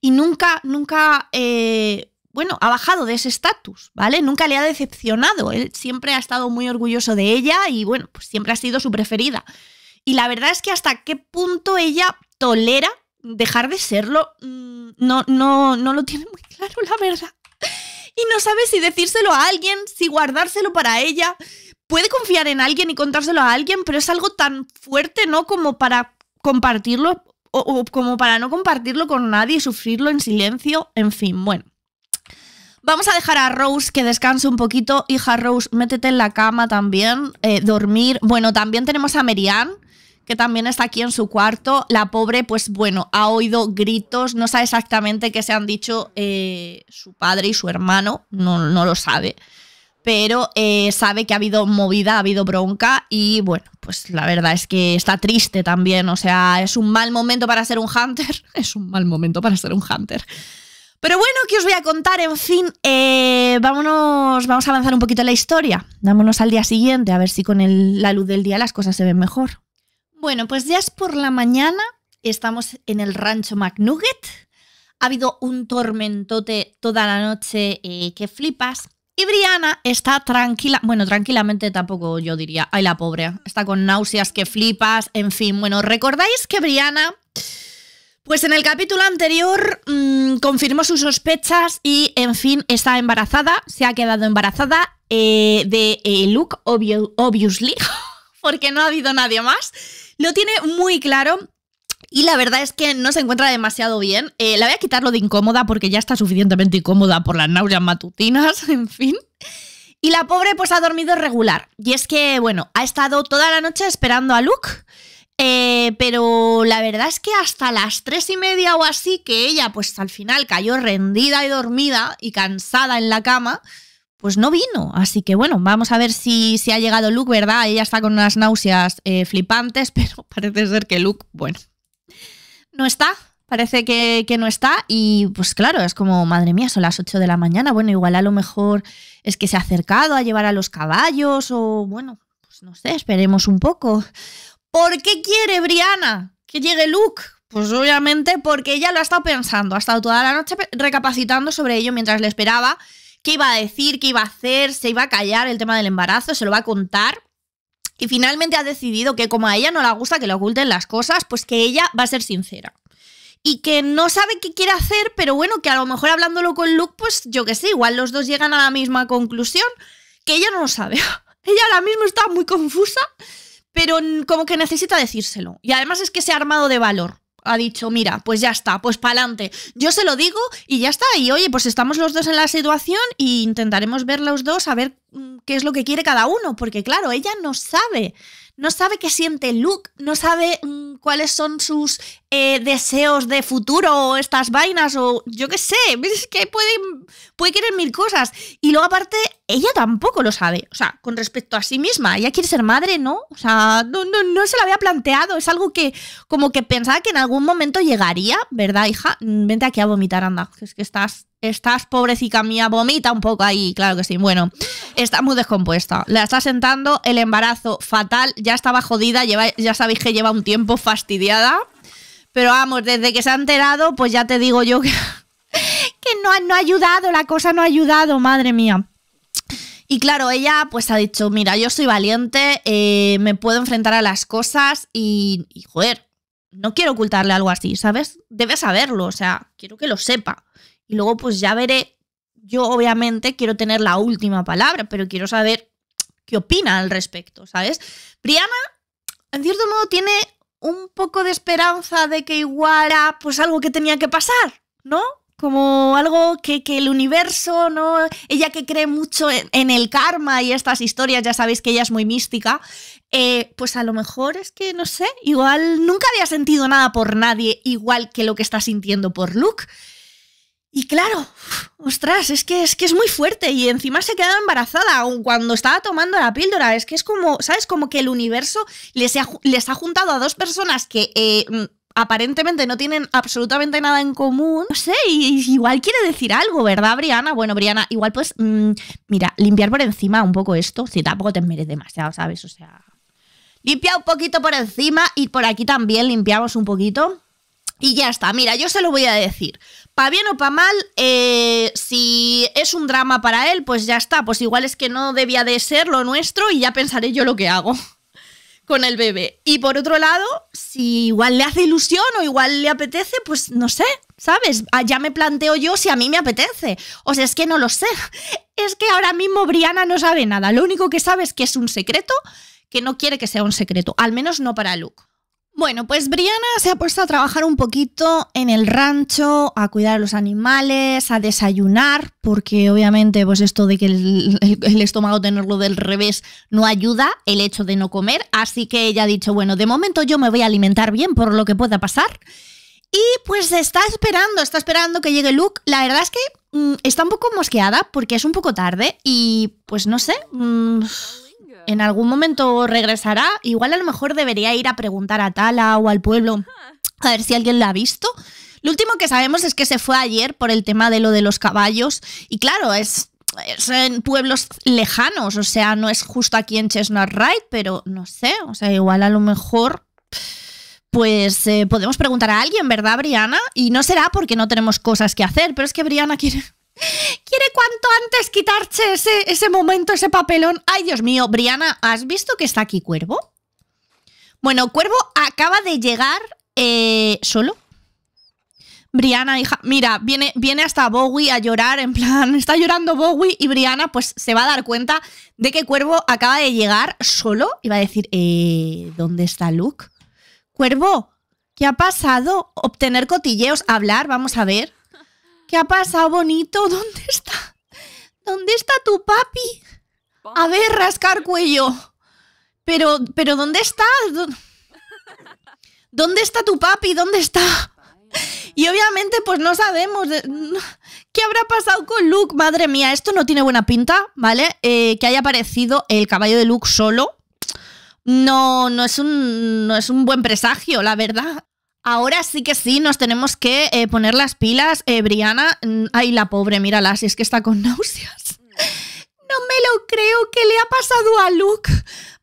Speaker 1: Y nunca, nunca... Eh, bueno, ha bajado de ese estatus, ¿vale? Nunca le ha decepcionado. Él siempre ha estado muy orgulloso de ella y, bueno, pues siempre ha sido su preferida. Y la verdad es que hasta qué punto ella tolera dejar de serlo, mm, no, no, no lo tiene muy claro, la verdad. Y no sabe si decírselo a alguien, si guardárselo para ella. Puede confiar en alguien y contárselo a alguien, pero es algo tan fuerte, ¿no? Como para compartirlo o, como para no compartirlo con nadie y sufrirlo en silencio. En fin, bueno. Vamos a dejar a Rose que descanse un poquito. Hija Rose, métete en la cama también, eh, dormir. Bueno, también tenemos a Marianne que también está aquí en su cuarto. La pobre, pues bueno, ha oído gritos, no sabe exactamente qué se han dicho eh, su padre y su hermano, no, no lo sabe. Pero eh, sabe que ha habido movida, ha habido bronca y bueno, pues la verdad es que está triste también. O sea, es un mal momento para ser un hunter. Es un mal momento para ser un hunter. Pero bueno, ¿qué os voy a contar? En fin, eh, vámonos, vamos a avanzar un poquito en la historia. Dámonos al día siguiente, a ver si con la luz del día las cosas se ven mejor. Bueno, pues ya es por la mañana, estamos en el rancho McNugget. Ha habido un tormentote toda la noche eh, que flipas. Y Brianna está tranquila, bueno, tranquilamente tampoco yo diría, ay la pobre, está con náuseas que flipas, en fin, bueno, recordáis que Brianna, pues en el capítulo anterior mm, confirmó sus sospechas y, en fin, está embarazada, se ha quedado embarazada eh, de eh, Luke, obvio, obviously. porque no ha habido nadie más. Lo tiene muy claro y la verdad es que no se encuentra demasiado bien. Eh, la voy a quitarlo de incómoda porque ya está suficientemente incómoda por las náuseas matutinas, en fin. Y la pobre pues ha dormido regular. Y es que, bueno, ha estado toda la noche esperando a Luke. Eh, pero la verdad es que hasta las tres y media o así que ella pues al final cayó rendida y dormida y cansada en la cama pues no vino. Así que bueno, vamos a ver si, si ha llegado Luke, ¿verdad? Ella está con unas náuseas eh, flipantes, pero parece ser que Luke, bueno, no está. Parece que, que, no está y pues claro, es como, madre mía, son las 8 de la mañana. Bueno, igual a lo mejor es que se ha acercado a llevar a los caballos o bueno, pues no sé, esperemos un poco. ¿Por qué quiere Briana que llegue Luke? Pues obviamente porque ella lo ha estado pensando, ha estado toda la noche recapacitando sobre ello mientras le esperaba qué iba a decir, qué iba a hacer, se iba a callar el tema del embarazo, se lo va a contar. Y finalmente ha decidido que como a ella no le gusta que le oculten las cosas, pues que ella va a ser sincera. Y que no sabe qué quiere hacer, pero bueno, que a lo mejor hablándolo con Luke, pues yo qué sé, igual los dos llegan a la misma conclusión, que ella no lo sabe. ella ahora mismo está muy confusa, pero como que necesita decírselo. Y además es que se ha armado de valor ha dicho, mira, pues ya está, pues para adelante. Yo se lo digo y ya está. Y oye, pues estamos los dos en la situación e intentaremos ver los dos a ver mm, qué es lo que quiere cada uno, porque claro, ella no sabe no sabe qué siente Luke, no sabe mm, cuáles son sus eh, deseos de futuro o estas vainas o yo qué sé, es que puede, puede querer mil cosas. Y luego aparte, ella tampoco lo sabe, o sea, con respecto a sí misma, ella quiere ser madre, ¿no? O sea, no, no se lo había planteado, es algo que como que pensaba que en algún momento llegaría, ¿verdad, hija? Mm, vente aquí a vomitar, anda, es que estás estás pobrecita mía, vomita un poco ahí, claro que sí. Bueno, está muy descompuesta. La está sentando el embarazo fatal, ya estaba jodida, lleva, ya sabéis que lleva un tiempo fastidiada. Pero vamos, desde que se ha enterado, pues ya te digo yo que, que no, no ha ayudado, la cosa no ha ayudado, madre mía. Y claro, ella pues ha dicho, mira, yo soy valiente, eh, me puedo enfrentar a las cosas y, y, joder, no quiero ocultarle algo así, ¿sabes? Debe saberlo, o sea, quiero que lo sepa. Y luego pues ya veré, yo obviamente quiero tener la última palabra, pero quiero saber qué opina al respecto, ¿sabes? Brianna, en cierto modo, tiene un poco de esperanza de que igual era pues algo que tenía que pasar, ¿no? Como algo que, el universo, ¿no? Ella que cree mucho en, el karma y estas historias, ya sabéis que ella es muy mística, eh, pues a lo mejor es que, no sé, igual nunca había sentido nada por nadie igual que lo que está sintiendo por Luke. Y claro, ostras, es que, es que es muy fuerte y encima se queda embarazada cuando estaba tomando la píldora. Es que es como, ¿sabes? Como que el universo les ha, les ha juntado a dos personas que eh, mm, aparentemente no tienen absolutamente nada en común. No sé, y, igual quiere decir algo, ¿verdad, Briana? Bueno, Briana, igual pues, mm, mira, limpiar por encima un poco esto, si tampoco te merece demasiado, ¿sabes? O sea, limpia un poquito por encima y por aquí también limpiamos un poquito. Y ya está, mira, yo se lo voy a decir. Pa' bien o pa' mal, eh, si es un drama para él, pues ya está, pues igual es que no debía de ser lo nuestro y ya pensaré yo lo que hago con el bebé. Y por otro lado, si igual le hace ilusión o igual le apetece, pues no sé, ¿sabes? Ah, ya me planteo yo si a mí me apetece. O sea, es que no lo sé. Es que ahora mismo Briana no sabe nada. Lo único que sabe es que es un secreto, que no quiere que sea un secreto, al menos no para Luke. Bueno, pues Briana se ha puesto a trabajar un poquito en el rancho, a cuidar a los animales, a desayunar, porque obviamente pues esto de que el, estómago tenerlo del revés no ayuda, el hecho de no comer, así que ella ha dicho, bueno, de momento yo me voy a alimentar bien por lo que pueda pasar. Y pues está esperando, está esperando que llegue Luke. La verdad es que mm, está un poco mosqueada porque es un poco tarde y pues no sé... Mm, en algún momento regresará. Igual a lo mejor debería ir a preguntar a Tala o al pueblo a ver si alguien la ha visto. Lo último que sabemos es que se fue ayer por el tema de lo de los caballos. Y claro, es, en pueblos lejanos, o sea, no es justo aquí en Chestnut Ride, pero no sé, o sea, igual a lo mejor... Pues eh, podemos preguntar a alguien, ¿verdad, Briana? Y no será porque no tenemos cosas que hacer, pero es que Briana quiere Quiere cuanto antes quitarse ese, momento, ese papelón. Ay, Dios mío, Briana, ¿has visto que está aquí Cuervo? Bueno, Cuervo acaba de llegar eh, solo. Briana, hija, mira, viene, viene hasta Bowie a llorar, en plan, está llorando Bowie y Briana pues se va a dar cuenta de que Cuervo acaba de llegar solo y va a decir, eh, ¿dónde está Luke? Cuervo, ¿qué ha pasado? Obtener cotilleos, hablar, vamos a ver. ¿Qué ha pasado, bonito? ¿Dónde está? ¿Dónde está tu papi? A ver, rascar cuello. Pero, pero ¿dónde está? ¿Dónde está tu papi? ¿Dónde está? Y obviamente, pues no sabemos qué habrá pasado con Luke. Madre mía, esto no tiene buena pinta, ¿vale? Eh, que haya aparecido el caballo de Luke solo. No, no es un, no es un buen presagio, la verdad. Ahora sí que sí, nos tenemos que eh, poner las pilas. Eh, Briana, mm, ay, la pobre, mírala, si es que está con náuseas. No me lo creo, que le ha pasado a Luke?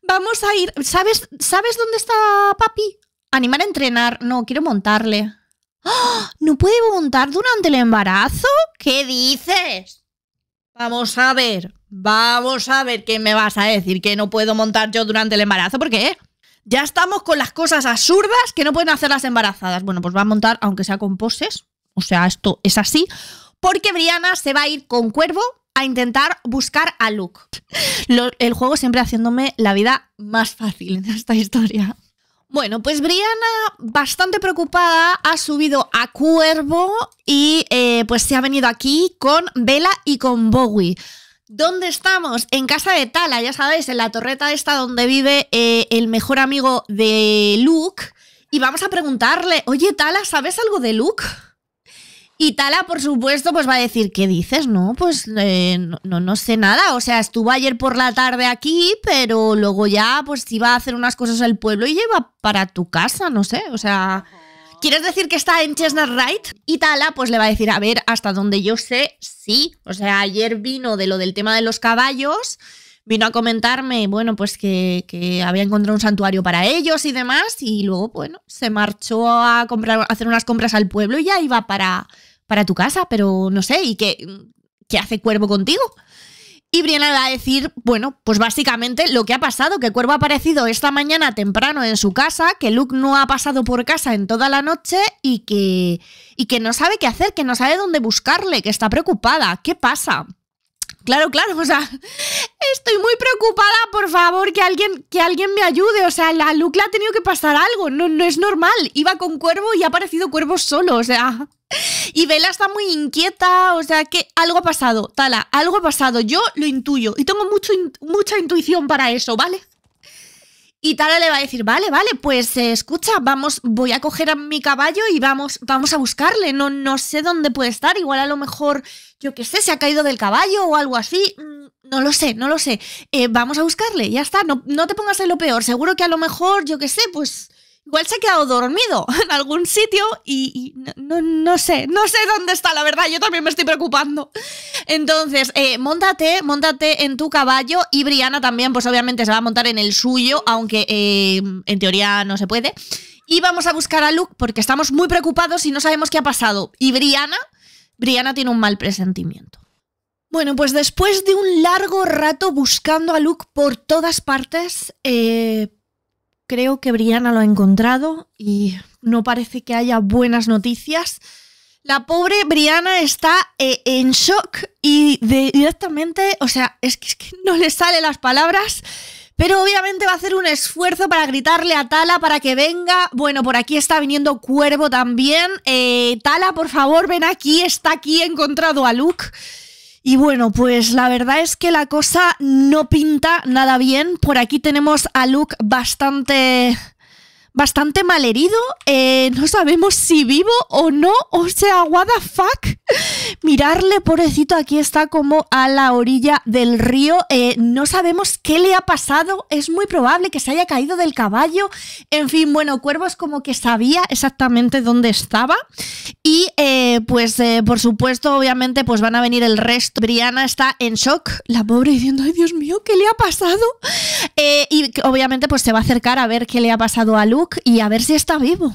Speaker 1: Vamos a ir. ¿Sabes, ¿sabes dónde está papi? Animar a entrenar. No, quiero montarle. ¡Ah! ¿No puede montar durante el embarazo? ¿Qué dices? Vamos a ver. Vamos a ver qué me vas a decir que no puedo montar yo durante el embarazo. ¿Por qué? Ya estamos con las cosas absurdas que no pueden hacer las embarazadas. Bueno, pues va a montar, aunque sea con poses. O sea, esto es así. Porque Brianna se va a ir con Cuervo a intentar buscar a Luke. el juego siempre haciéndome la vida más fácil en esta historia. Bueno, pues Brianna, bastante preocupada, ha subido a Cuervo y eh, pues se ha venido aquí con Vela y con Bowie. ¿Dónde estamos? En casa de Tala, ya sabéis, en la torreta esta donde vive eh, el mejor amigo de Luke. Y vamos a preguntarle, oye Tala, ¿sabes algo de Luke? Y Tala, por supuesto, pues va a decir, ¿qué dices? No, pues eh, no, no, sé nada. O sea, estuvo ayer por la tarde aquí, pero luego ya pues iba a hacer unas cosas al pueblo y lleva para tu casa, no sé. O sea, ¿Quieres decir que está en Chestnut Right? Y Tala pues le va a decir, a ver, hasta donde yo sé, sí. O sea, ayer vino de lo del tema de los caballos, vino a comentarme, bueno, pues que, que había encontrado un santuario para ellos y demás, y luego, bueno, se marchó a, comprar, hacer unas compras al pueblo y ya iba para, para tu casa, pero no sé, ¿y qué, qué hace Cuervo contigo? Y Briana va a decir, bueno, pues básicamente lo que ha pasado, que Cuervo ha aparecido esta mañana temprano en su casa, que Luke no ha pasado por casa en toda la noche y que, y que no sabe qué hacer, que no sabe dónde buscarle, que está preocupada. ¿Qué pasa? Claro, claro, o sea, estoy muy preocupada, por favor, que alguien, que alguien me ayude. O sea, la Lucla ha tenido que pasar algo, no, es normal. Iba con Cuervo y ha aparecido Cuervo solo, o sea. Y Vela está muy inquieta, o sea, que algo ha pasado, Tala, algo ha pasado. Yo lo intuyo y tengo mucho, mucha intuición para eso, ¿vale? Y Tara le va a decir, vale, vale, pues eh, escucha, vamos, voy a coger a mi caballo y vamos, vamos a buscarle. No, no sé dónde puede estar. Igual a lo mejor, yo qué sé, se ha caído del caballo o algo así. Mm, no lo sé, no lo sé. Eh, vamos a buscarle, ya está. No, no te pongas en lo peor. Seguro que a lo mejor, yo qué sé, pues igual se ha quedado dormido en algún sitio y, no, sé, no sé dónde está, la verdad, yo también me estoy preocupando. Entonces, eh, montate, montate en tu caballo y Briana también, pues obviamente se va a montar en el suyo, aunque eh, en teoría no se puede. Y vamos a buscar a Luke porque estamos muy preocupados y no sabemos qué ha pasado. Y Briana, Briana tiene un mal presentimiento. Bueno, pues después de un largo rato buscando a Luke por todas partes, eh, Creo que Brianna lo ha encontrado y no parece que haya buenas noticias. La pobre Brianna está eh, en shock y directamente, o sea, es que, no le salen las palabras. Pero obviamente va a hacer un esfuerzo para gritarle a Tala para que venga. Bueno, por aquí está viniendo Cuervo también. Eh, Tala, por favor, ven aquí. Está aquí, he encontrado a Luke. Y bueno, pues la verdad es que la cosa no pinta nada bien. Por aquí tenemos a Luke bastante bastante mal herido eh, no sabemos si vivo o no. O sea, what the fuck. Mirarle, pobrecito, aquí está como a la orilla del río. Eh, no sabemos qué le ha pasado. Es muy probable que se haya caído del caballo. En fin, bueno, Cuervos como que sabía exactamente dónde estaba. Y eh, pues, por supuesto, obviamente, pues van a venir el resto. Brianna está en shock. La pobre diciendo, ay Dios mío, ¿qué le ha pasado? y obviamente, pues se va a acercar a ver qué le ha pasado a Lu y a ver si está vivo.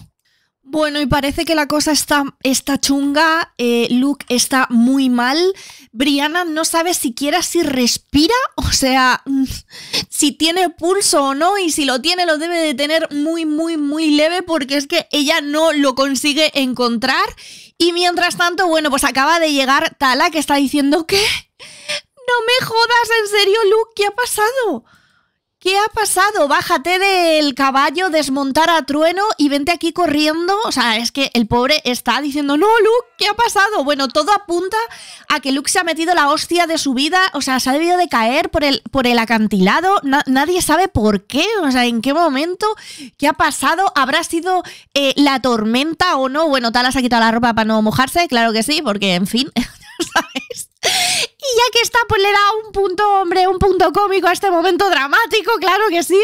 Speaker 1: Bueno, y parece que la cosa está, está chunga, eh, Luke está muy mal, Brianna no sabe siquiera si respira, o sea, si tiene pulso o no, y si lo tiene lo debe de tener muy, muy, muy leve porque es que ella no lo consigue encontrar. Y mientras tanto, bueno, pues acaba de llegar Tala que está diciendo que... No me jodas, en serio, Luke, ¿qué ha pasado? ¿Qué ha pasado? Bájate del caballo, desmontar a trueno y vente aquí corriendo. O sea, es que el pobre está diciendo, no, Luke, ¿qué ha pasado? Bueno, todo apunta a que Luke se ha metido la hostia de su vida. O sea, se ha debido de caer por el, por el acantilado. nadie sabe por qué, o sea, en qué momento, qué ha pasado. ¿Habrá sido eh, la tormenta o no? Bueno, Talas ha quitado la ropa para no mojarse, claro que sí, porque, en fin, Y ya que está, pues le da un punto, hombre, un punto cómico a este momento dramático, claro que sí.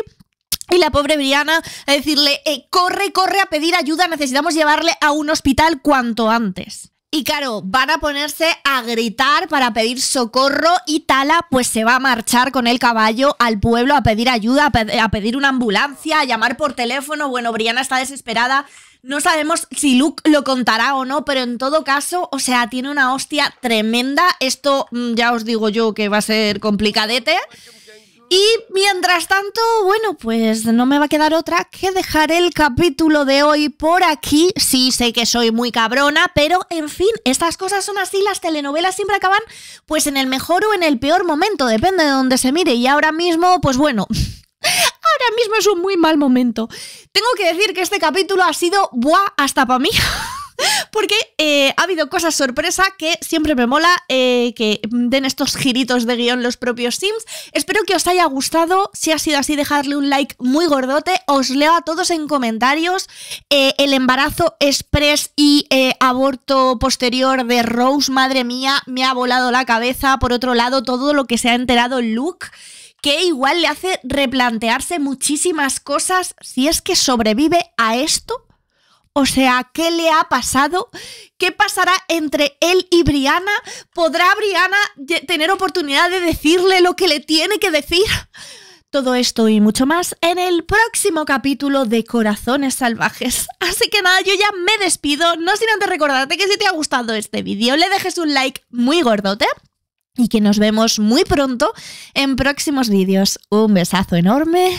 Speaker 1: Y la pobre Briana a decirle, eh, corre, corre a pedir ayuda, necesitamos llevarle a un hospital cuanto antes. Y claro, van a ponerse a gritar para pedir socorro y Tala pues se va a marchar con el caballo al pueblo a pedir ayuda, a, a pedir una ambulancia, a llamar por teléfono. Bueno, Briana está desesperada, no sabemos si Luke lo contará o no, pero en todo caso, o sea, tiene una hostia tremenda. Esto mm, ya os digo yo que va a ser complicadete. Y mientras tanto, bueno, pues no me va a quedar otra que dejar el capítulo de hoy por aquí. Sí, sé que soy muy cabrona, pero en fin, estas cosas son así, las telenovelas siempre acaban pues en el mejor o en el peor momento, depende de dónde se mire. Y ahora mismo, pues bueno, Ahora mismo es un muy mal momento. Tengo que decir que este capítulo ha sido buah hasta para mí. Porque eh, ha habido cosas sorpresa que siempre me mola eh, que den estos giritos de guión los propios Sims. Espero que os haya gustado. Si ha sido así, dejarle un like muy gordote. Os leo a todos en comentarios. Eh, el embarazo express y aborto posterior de Rose, madre mía, me ha volado la cabeza. Por otro lado, todo lo que se ha enterado Luke que igual le hace replantearse muchísimas cosas si es que sobrevive a esto. O sea, ¿qué le ha pasado? ¿Qué pasará entre él y Briana? ¿Podrá Briana tener oportunidad de decirle lo que le tiene que decir? Todo esto y mucho más en el próximo capítulo de Corazones Salvajes. Así que nada, yo ya me despido, no sin antes recordarte que si te ha gustado este vídeo le dejes un like muy gordote y que nos vemos muy pronto en próximos vídeos. Un besazo enorme.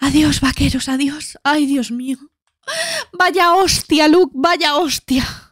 Speaker 1: Adiós, vaqueros, adiós. Ay, Dios mío. Vaya hostia, Luke, vaya hostia.